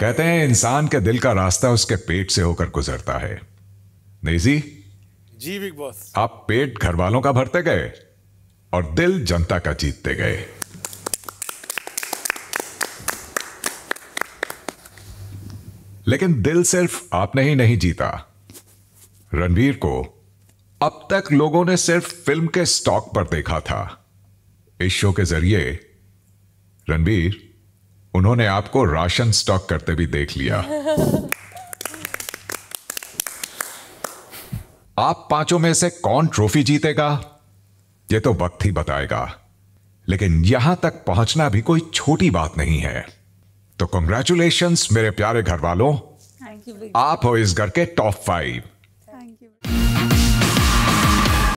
कहते हैं इंसान के दिल का रास्ता उसके पेट से होकर गुजरता है नेजी जी बिग बॉस आप पेट घर वालों का भरते गए और दिल जनता का जीतते गए लेकिन दिल सिर्फ आपने ही नहीं जीता रणवीर को अब तक लोगों ने सिर्फ फिल्म के स्टॉक पर देखा था इस शो के जरिए रणवीर उन्होंने आपको राशन स्टॉक करते भी देख लिया आप पांचों में से कौन ट्रॉफी जीतेगा यह तो वक्त ही बताएगा लेकिन यहां तक पहुंचना भी कोई छोटी बात नहीं है तो कंग्रेचुलेशन मेरे प्यारे घर वालों आप हो इस घर के टॉप फाइव